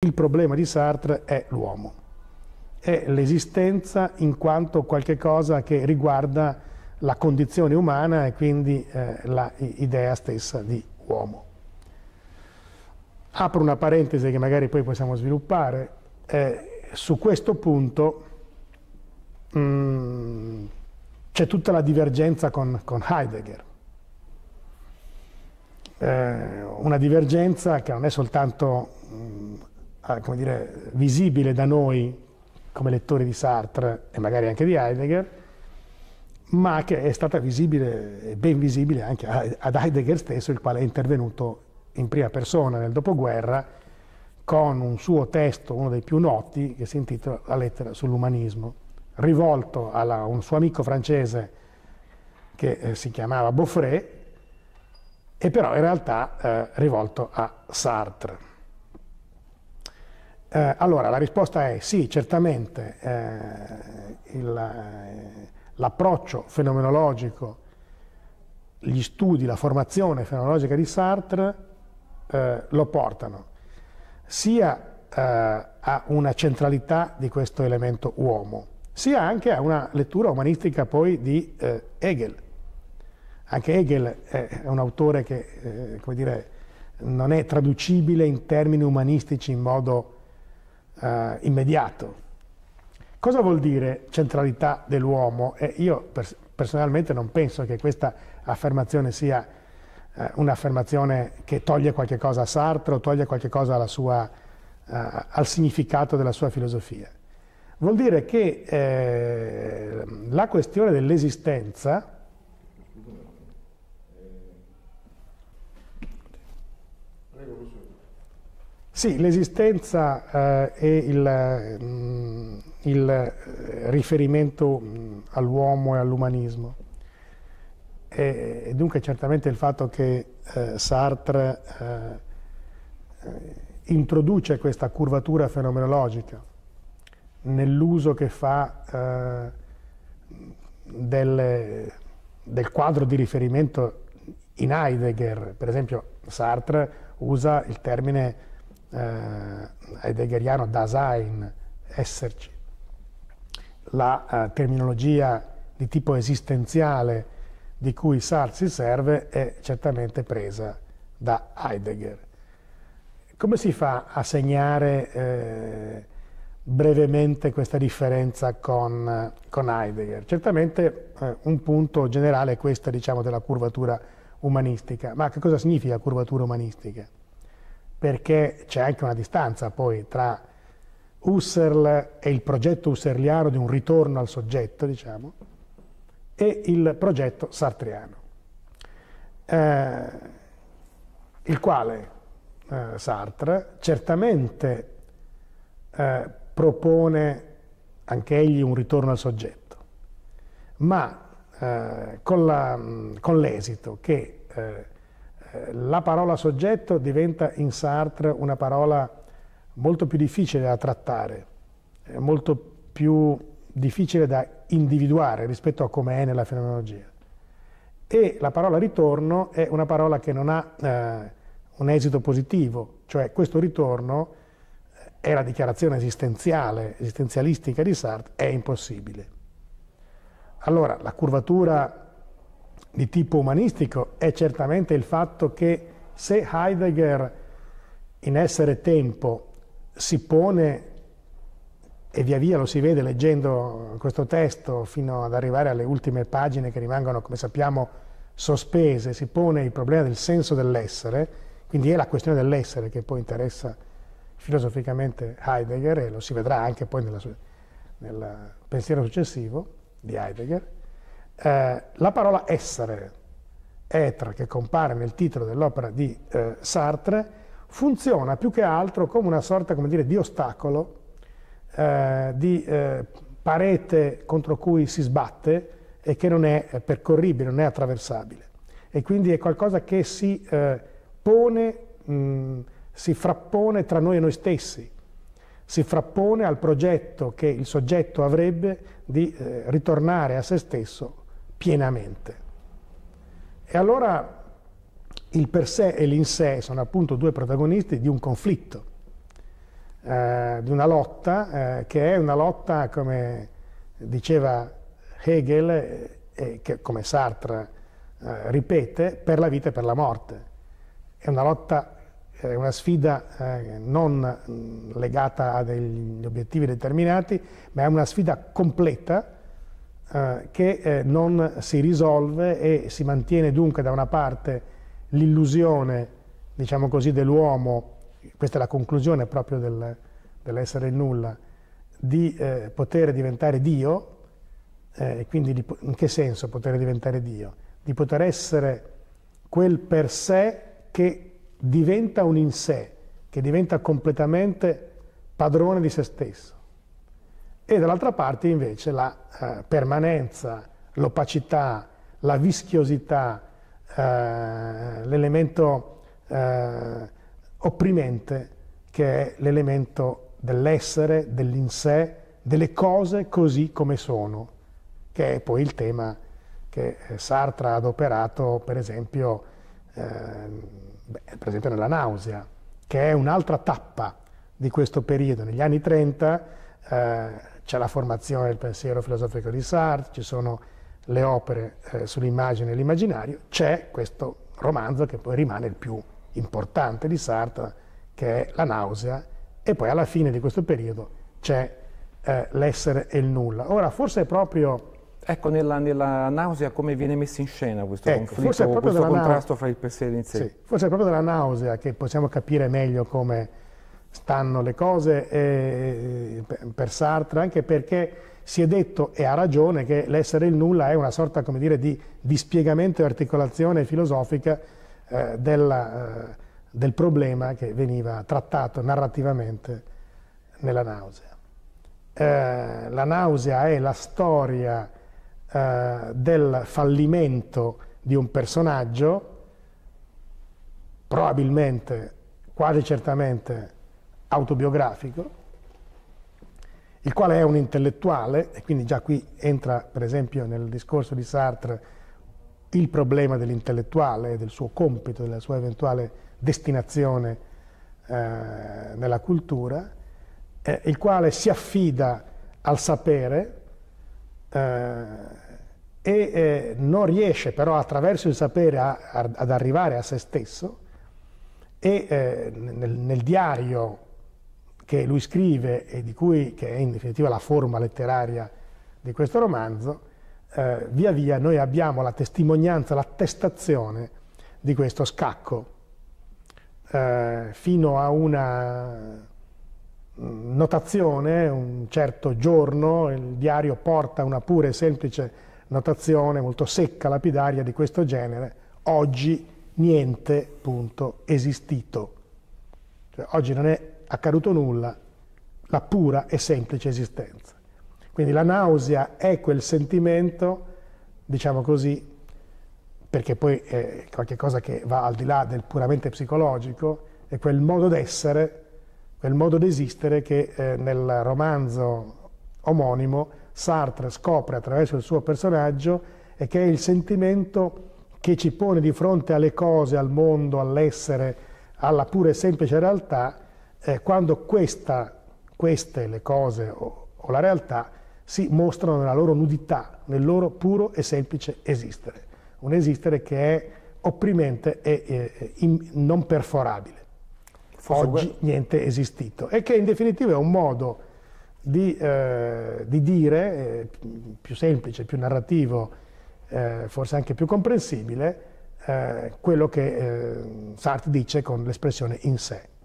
Il problema di Sartre è l'uomo, è l'esistenza in quanto qualcosa che riguarda la condizione umana e quindi eh, l'idea stessa di uomo. Apro una parentesi che magari poi possiamo sviluppare. Eh, su questo punto mm, c'è tutta la divergenza con, con Heidegger. Eh, una divergenza che non è soltanto eh, come dire, visibile da noi come lettori di Sartre e magari anche di Heidegger, ma che è stata visibile, e ben visibile anche ad Heidegger stesso, il quale è intervenuto in prima persona nel dopoguerra con un suo testo, uno dei più noti, che si intitola La lettera sull'umanismo, rivolto a un suo amico francese che eh, si chiamava Boffré, e però in realtà eh, rivolto a Sartre. Eh, allora, la risposta è sì, certamente eh, eh, l'approccio fenomenologico, gli studi, la formazione fenomenologica di Sartre eh, lo portano sia eh, a una centralità di questo elemento uomo, sia anche a una lettura umanistica poi di eh, Hegel. Anche Hegel è un autore che, come dire, non è traducibile in termini umanistici in modo eh, immediato. Cosa vuol dire centralità dell'uomo? Eh, io pers personalmente non penso che questa affermazione sia eh, un'affermazione che toglie qualche cosa a Sartre o toglie qualche cosa sua, eh, al significato della sua filosofia. Vuol dire che eh, la questione dell'esistenza Sì, l'esistenza eh, è il, mh, mm, il eh, riferimento mm, all'uomo e all'umanismo. E, e, dunque certamente il fatto che eh, Sartre eh, introduce questa curvatura fenomenologica nell'uso che fa eh, del, del quadro di riferimento in Heidegger. Per esempio Sartre usa il termine eh, heideggeriano Dasein esserci, la eh, terminologia di tipo esistenziale di cui Sartre si serve è certamente presa da Heidegger. Come si fa a segnare eh, brevemente questa differenza con, con Heidegger? Certamente eh, un punto generale è questo diciamo, della curvatura umanistica, ma che cosa significa curvatura umanistica? perché c'è anche una distanza poi tra Husserl e il progetto husserliano di un ritorno al soggetto, diciamo, e il progetto sartriano, eh, il quale eh, Sartre certamente eh, propone anche egli un ritorno al soggetto, ma eh, con l'esito che eh, la parola soggetto diventa in Sartre una parola molto più difficile da trattare, molto più difficile da individuare rispetto a come è nella fenomenologia. E la parola ritorno è una parola che non ha eh, un esito positivo, cioè questo ritorno è eh, la dichiarazione esistenziale, esistenzialistica di Sartre, è impossibile. Allora, la curvatura di tipo umanistico è certamente il fatto che se Heidegger in essere tempo si pone, e via via lo si vede leggendo questo testo fino ad arrivare alle ultime pagine che rimangono, come sappiamo, sospese, si pone il problema del senso dell'essere, quindi è la questione dell'essere che poi interessa filosoficamente Heidegger e lo si vedrà anche poi nella, nel pensiero successivo di Heidegger, eh, la parola essere, etre, che compare nel titolo dell'opera di eh, Sartre, funziona più che altro come una sorta come dire, di ostacolo, eh, di eh, parete contro cui si sbatte e che non è percorribile, non è attraversabile. E quindi è qualcosa che si eh, pone, mh, mm, si frappone tra noi e noi stessi, si frappone al progetto che il soggetto avrebbe di eh, ritornare a se stesso pienamente. E allora il per sé e l'in sé sono appunto due protagonisti di un conflitto, eh, di una lotta eh, che è una lotta, come diceva Hegel eh, e che come Sartre eh, ripete, per la vita e per la morte. È una lotta, è una sfida eh, non legata a degli obiettivi determinati, ma è una sfida completa eh, che eh, non si risolve e si mantiene dunque da una parte l'illusione, diciamo così, dell'uomo, questa è la conclusione proprio del, dell'essere nulla, di eh, poter diventare Dio, eh, e quindi di, in che senso poter diventare Dio? Di poter essere quel per sé che diventa un in sé, che diventa completamente padrone di se stesso e dall'altra parte invece la eh, permanenza, l'opacità, la vischiosità, eh, l'elemento eh, opprimente che è l'elemento dell'essere, dell'in sé, delle cose così come sono, che è poi il tema che eh, Sartre ha adoperato per esempio, ehm, beh, per esempio nella nausea, che è un'altra tappa di questo periodo. Negli anni 30 c'è la formazione del pensiero filosofico di Sartre, ci sono le opere eh, sull'immagine e l'immaginario, c'è questo romanzo che poi rimane il più importante di Sartre, che è La nausea, e poi alla fine di questo periodo c'è eh, l'essere e il nulla. Ora, forse è proprio... Ecco, nella, nella nausea come viene messo in scena questo ecco, conflitto, questo contrasto fra il pensiero in sé. Sì, forse è proprio dalla nausea che possiamo capire meglio come stanno le cose eh, per Sartre, anche perché si è detto, e ha ragione, che l'essere il nulla è una sorta come dire, di dispiegamento e articolazione filosofica eh, della, eh, del problema che veniva trattato narrativamente nella nausea. Eh, la nausea è la storia eh, del fallimento di un personaggio, probabilmente, quasi certamente, autobiografico, il quale è un intellettuale, e quindi già qui entra per esempio nel discorso di Sartre il problema dell'intellettuale, del suo compito, della sua eventuale destinazione eh, nella cultura, eh, il quale si affida al sapere eh, e eh, non riesce però attraverso il sapere a, a, ad arrivare a se stesso e eh, nel, nel diario che lui scrive e di cui, che è in definitiva la forma letteraria di questo romanzo, eh, via via noi abbiamo la testimonianza, l'attestazione di questo scacco, eh, fino a una mm, notazione, un certo giorno, il diario porta una pura e semplice notazione molto secca, lapidaria di questo genere, oggi niente punto esistito. Cioè, oggi non è accaduto nulla, la pura e semplice esistenza. Quindi la nausea è quel sentimento, diciamo così, perché poi è qualcosa che va al di là del puramente psicologico, è quel modo d'essere, quel modo di esistere che eh, nel romanzo omonimo Sartre scopre attraverso il suo personaggio e che è il sentimento che ci pone di fronte alle cose, al mondo, all'essere, alla pura e semplice realtà, eh, quando questa, queste le cose o, o la realtà si mostrano nella loro nudità, nel loro puro e semplice esistere, un esistere che è opprimente e eh, in, non perforabile. Forse Oggi quello. niente esistito e che in definitiva è un modo di, eh, di dire, eh, più semplice, più narrativo, eh, forse anche più comprensibile, eh, quello che eh, Sartre dice con l'espressione in sé.